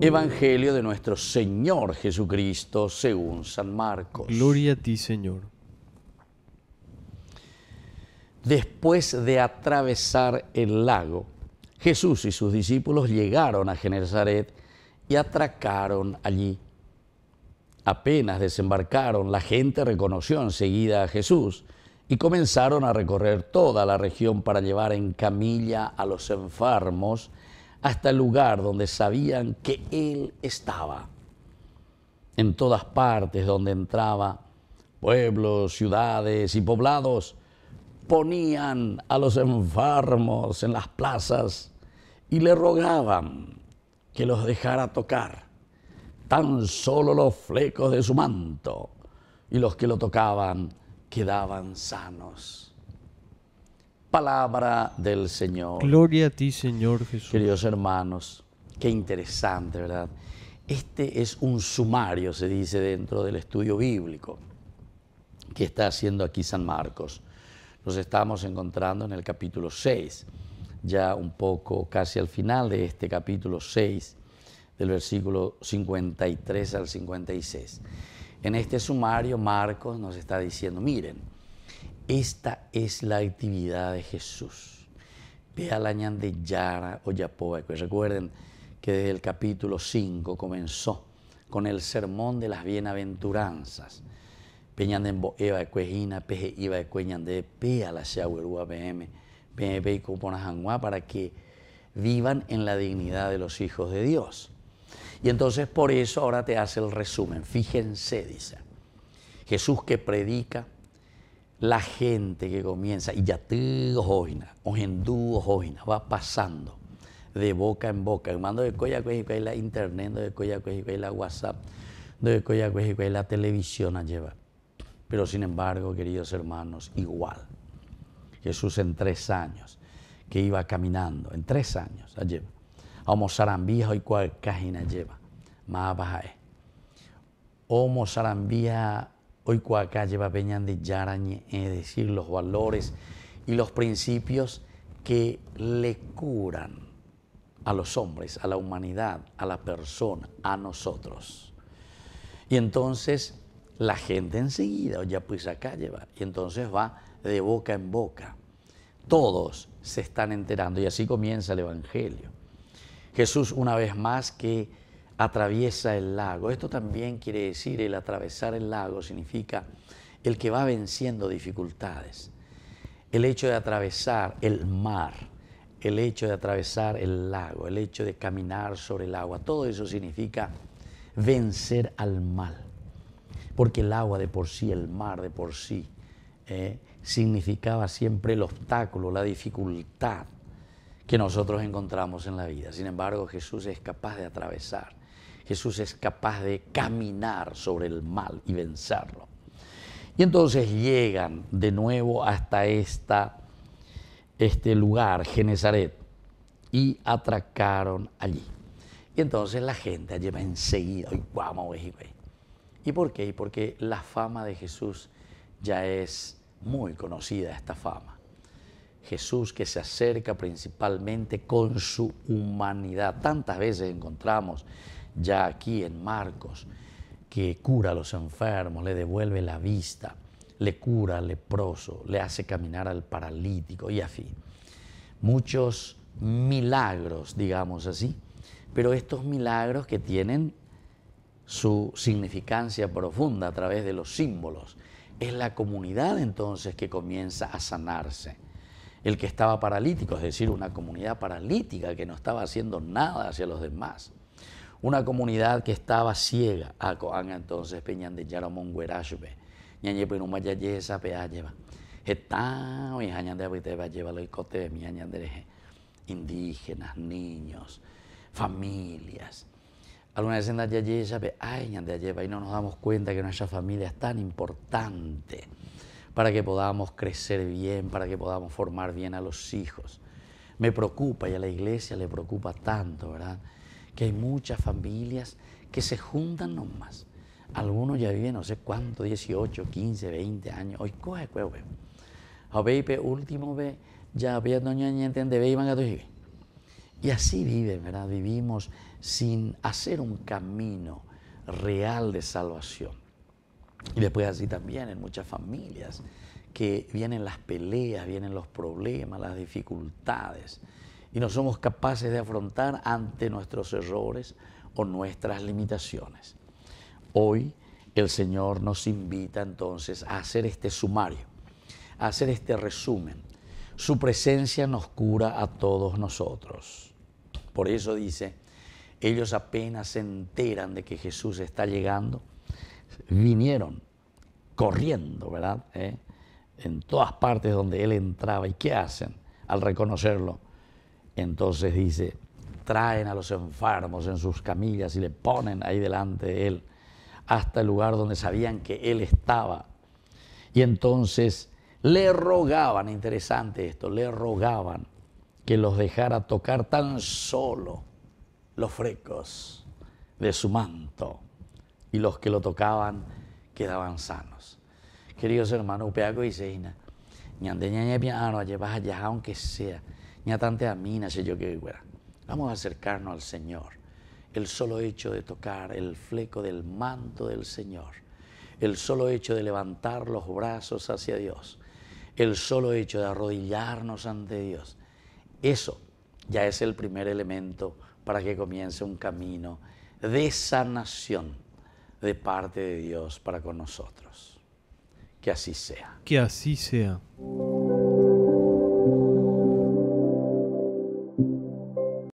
Evangelio de nuestro Señor Jesucristo según San Marcos. Gloria a ti, Señor. Después de atravesar el lago, Jesús y sus discípulos llegaron a Genezaret y atracaron allí. Apenas desembarcaron, la gente reconoció enseguida a Jesús y comenzaron a recorrer toda la región para llevar en camilla a los enfermos hasta el lugar donde sabían que Él estaba. En todas partes donde entraba, pueblos, ciudades y poblados, ponían a los enfermos en las plazas y le rogaban que los dejara tocar tan solo los flecos de su manto, y los que lo tocaban quedaban sanos. Palabra del Señor. Gloria a ti, Señor Jesús. Queridos hermanos, qué interesante, ¿verdad? Este es un sumario, se dice, dentro del estudio bíblico que está haciendo aquí San Marcos. Nos estamos encontrando en el capítulo 6, ya un poco casi al final de este capítulo 6, del versículo 53 al 56. En este sumario Marcos nos está diciendo, miren, esta es la actividad de Jesús. Ve de Yara o recuerden que desde el capítulo 5 comenzó con el sermón de las bienaventuranzas. de Eva Pea la PM, y Cuponajangua, para que vivan en la dignidad de los hijos de Dios. Y entonces por eso ahora te hace el resumen. Fíjense, dice. Jesús que predica, la gente que comienza, y ya tú, ojina, o jóvenes, va pasando de boca en boca. El mando de coya, la internet, de coya, la WhatsApp, de coya, la televisión a Pero sin embargo, queridos hermanos, igual. Jesús en tres años, que iba caminando, en tres años, a lleva. Homo sarambija y cual cajina lleva. Más baja es. Homo Hoy cuaca lleva Peñan de Yarañe, es decir, los valores y los principios que le curan a los hombres, a la humanidad, a la persona, a nosotros. Y entonces la gente enseguida, ya pues acá lleva, y entonces va de boca en boca. Todos se están enterando y así comienza el Evangelio. Jesús una vez más que atraviesa el lago. Esto también quiere decir, el atravesar el lago significa el que va venciendo dificultades. El hecho de atravesar el mar, el hecho de atravesar el lago, el hecho de caminar sobre el agua, todo eso significa vencer al mal. Porque el agua de por sí, el mar de por sí, eh, significaba siempre el obstáculo, la dificultad que nosotros encontramos en la vida. Sin embargo, Jesús es capaz de atravesar Jesús es capaz de caminar sobre el mal y vencerlo. Y entonces llegan de nuevo hasta esta, este lugar, Genezaret, y atracaron allí. Y entonces la gente allí va enseguida, y vamos, ¿Y por qué? Porque la fama de Jesús ya es muy conocida, esta fama. Jesús que se acerca principalmente con su humanidad. Tantas veces encontramos ya aquí en Marcos, que cura a los enfermos, le devuelve la vista, le cura al leproso, le hace caminar al paralítico y así. Muchos milagros, digamos así, pero estos milagros que tienen su significancia profunda a través de los símbolos. Es la comunidad entonces que comienza a sanarse. El que estaba paralítico, es decir, una comunidad paralítica que no estaba haciendo nada hacia los demás una comunidad que estaba ciega, acoan ah, ah, entonces peñan de Yaramón Guerashbe, ñañe un pues, ya yesa pea lleva, está y jañan de pues, lleva lo icote, miañan de indígenas, niños, familias. Algunas veces ya yesa pe ay ñan de lleva y no nos damos cuenta que nuestra familia es tan importante para que podamos crecer bien, para que podamos formar bien a los hijos. Me preocupa y a la iglesia le preocupa tanto, ¿verdad? que hay muchas familias que se juntan nomás. Algunos ya viven no sé cuánto, 18, 15, 20 años. Hoy coge último ve, ya Y así viven, ¿verdad? Vivimos sin hacer un camino real de salvación. Y después así también en muchas familias que vienen las peleas, vienen los problemas, las dificultades y no somos capaces de afrontar ante nuestros errores o nuestras limitaciones. Hoy el Señor nos invita entonces a hacer este sumario, a hacer este resumen. Su presencia nos cura a todos nosotros. Por eso dice, ellos apenas se enteran de que Jesús está llegando, vinieron corriendo, ¿verdad? ¿Eh? En todas partes donde Él entraba. ¿Y qué hacen al reconocerlo? Entonces dice, traen a los enfermos en sus camillas y le ponen ahí delante de él hasta el lugar donde sabían que él estaba. Y entonces le rogaban, interesante esto, le rogaban que los dejara tocar tan solo los frecos de su manto y los que lo tocaban quedaban sanos. Queridos hermanos, upeaco y seina, allá aunque sea, mí, no sé yo qué. Vamos a acercarnos al Señor. El solo hecho de tocar el fleco del manto del Señor, el solo hecho de levantar los brazos hacia Dios, el solo hecho de arrodillarnos ante Dios, eso ya es el primer elemento para que comience un camino de sanación de parte de Dios para con nosotros. Que así sea. Que así sea.